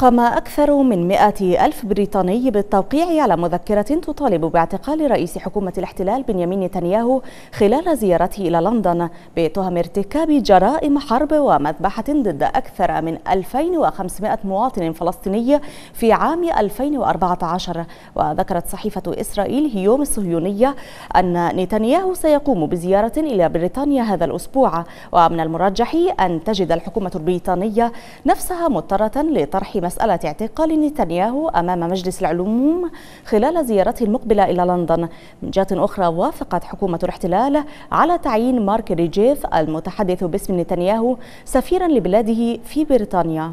قام أكثر من مئة ألف بريطاني بالتوقيع على مذكرة تطالب باعتقال رئيس حكومة الاحتلال بنيامين نتنياهو خلال زيارته إلى لندن بتهم ارتكاب جرائم حرب ومذبحة ضد أكثر من 2500 مواطن فلسطيني في عام 2014 وذكرت صحيفة إسرائيل هيوم الصهيونية أن نتنياهو سيقوم بزيارة إلى بريطانيا هذا الأسبوع ومن المرجح أن تجد الحكومة البريطانية نفسها مضطرة لطرح مسألة اعتقال نتنياهو أمام مجلس العموم خلال زيارته المقبلة إلى لندن من جهة أخرى وافقت حكومة الاحتلال على تعيين مارك ريجيف المتحدث باسم نتنياهو سفيرا لبلاده في بريطانيا